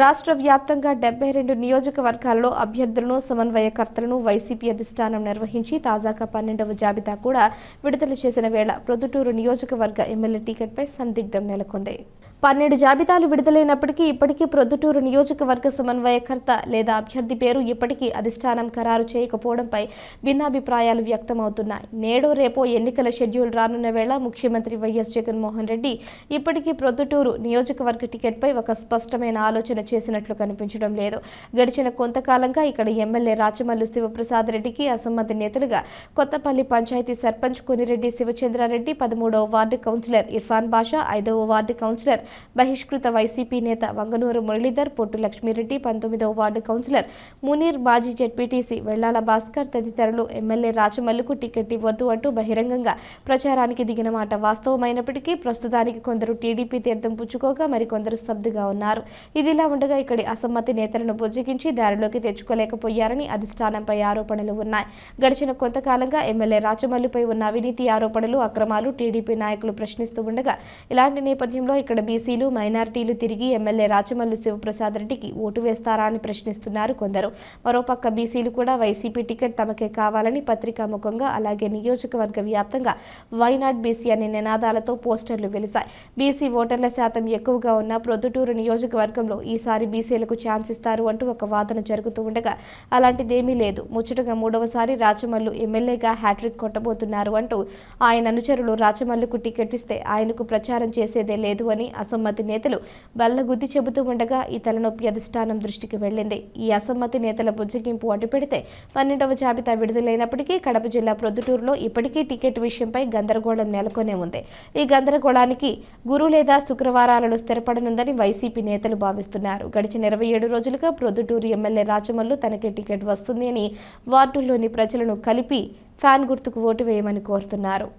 రాష్ట్ర వ్యాప్తంగా డెబ్బై రెండు నియోజకవర్గాల్లో అభ్యర్థులను సమన్వయకర్తలను వైసీపీ అధిష్టానం నిర్వహించి తాజాగా పన్నెండవ జాబితా కూడా విడుదల చేసిన వేళ ప్రొద్దుటూరు నియోజకవర్గ ఎమ్మెల్యే టికెట్పై సందిగ్ధం నెలకొంది పన్నెండు జాబితాలు విడుదలైనప్పటికీ ఇప్పటికీ ప్రొద్దుటూరు నియోజకవర్గ సమన్వయకర్త లేదా అభ్యర్థి పేరు ఇప్పటికీ అధిష్టానం ఖరారు చేయకపోవడంపై భిన్నాభిప్రాయాలు వ్యక్తమవుతున్నాయి నేడో రేపో ఎన్నికల షెడ్యూల్ రానున్న వేళ ముఖ్యమంత్రి వైఎస్ జగన్మోహన్ రెడ్డి ఇప్పటికీ ప్రొద్దుటూరు నియోజకవర్గ టికెట్పై ఒక స్పష్టమైన ఆలోచన చేసినట్లు కనిపించడం లేదు గడిచిన కొంతకాలంగా ఇక్కడ ఎమ్మెల్యే రాచమల్లు శివప్రసాద్ రెడ్డికి అసమ్మతి నేతలుగా కొత్తపల్లి పంచాయతీ సర్పంచ్ కొనిరెడ్డి శివచంద్రారెడ్డి పదమూడవ వార్డు కౌన్సిలర్ ఇర్ఫాన్ బాషా ఐదవ వార్డు కౌన్సిలర్ బహిష్కృత వైసీపీ నేత వంగనూరు మురళీధర్ పొట్టు లక్ష్మీరెడ్డి పంతొమ్మిదవ ward councillor Munir Baji ZPTC వెళ్లాల భాస్కర్ తదితరులు ఎమ్మెల్యే రాచమల్లుకు టికెట్ ఇవ్వద్దు అంటూ బహిరంగంగా ప్రచారానికి దిగిన మాట వాస్తవమైనప్పటికీ ప్రస్తుతానికి కొందరు టీడీపీ తీర్థం పుచ్చుకోగా మరికొందరు స్తబ్దుగా ఉన్నారు ఇదిలా ఉండగా ఇక్కడి అసమ్మతి నేతలను బుజ్జగించి దారిలోకి తెచ్చుకోలేకపోయారని అధిష్టానంపై ఆరోపణలు ఉన్నాయి గడిచిన కొంతకాలంగా ఎమ్మెల్యే రాచమల్లిపై ఉన్న అవినీతి ఆరోపణలు అక్రమాలు టీడీపీ నాయకులు ప్రశ్నిస్తూ ఉండగా ఇలాంటి నేపథ్యంలో ఇక్కడ బీసీ బీసీలు మైనార్టీలు తిరిగి ఎమ్మెల్యే రాచమల్లు శివప్రసాద్ రెడ్డికి ఓటు వేస్తారా అని ప్రశ్నిస్తున్నారు కొందరు మరోపక్క బీసీలు కూడా వైసీపీ టికెట్ తమకే కావాలని పత్రికాముఖంగా అలాగే నియోజకవర్గ వ్యాప్తంగా వైనాడ్ బీసీ అనే నినాదాలతో పోస్టర్లు వెలిశాయి బీసీ ఓటర్ల శాతం ఎక్కువగా ఉన్న ప్రొద్దుటూరు నియోజకవర్గంలో ఈసారి బీసీలకు ఛాన్స్ ఇస్తారు అంటూ ఒక వాదన జరుగుతూ ఉండగా అలాంటిదేమీ లేదు ముచ్చటగా మూడవసారి రాచమల్లు ఎమ్మెల్యేగా హ్యాట్రిక్ కొట్టబోతున్నారు అంటూ ఆయన అనుచరులు రాచమల్లుకు టికెట్ ఇస్తే ఆయనకు ప్రచారం చేసేదే లేదు అని అసమ్మతి నేతలు బల్లగుద్ది చెబుతూ ఉండగా ఈ తలనొప్పి అధిష్టానం దృష్టికి వెళ్లింది ఈ అసమ్మతి నేతల బుజ్జగింపు అడ్డుపెడితే పన్నెండవ జాబితా విడుదలైనప్పటికీ కడప జిల్లా ప్రొద్దుటూరులో ఇప్పటికీ టికెట్ విషయంపై గందరగోళం నెలకొనే ఉంది ఈ గందరగోళానికి గురు లేదా శుక్రవారాలలో స్థిరపడనుందని వైసీపీ నేతలు భావిస్తున్నారు గడిచిన ఇరవై ఏడు రోజులుగా ప్రొద్దుటూరు ఎమ్మెల్యే రాచమల్లు తనకే టికెట్ వస్తుంది అని వార్డుల్లోని ప్రజలను కలిపి ఫ్యాన్ గుర్తుకు ఓటు వేయమని కోరుతున్నారు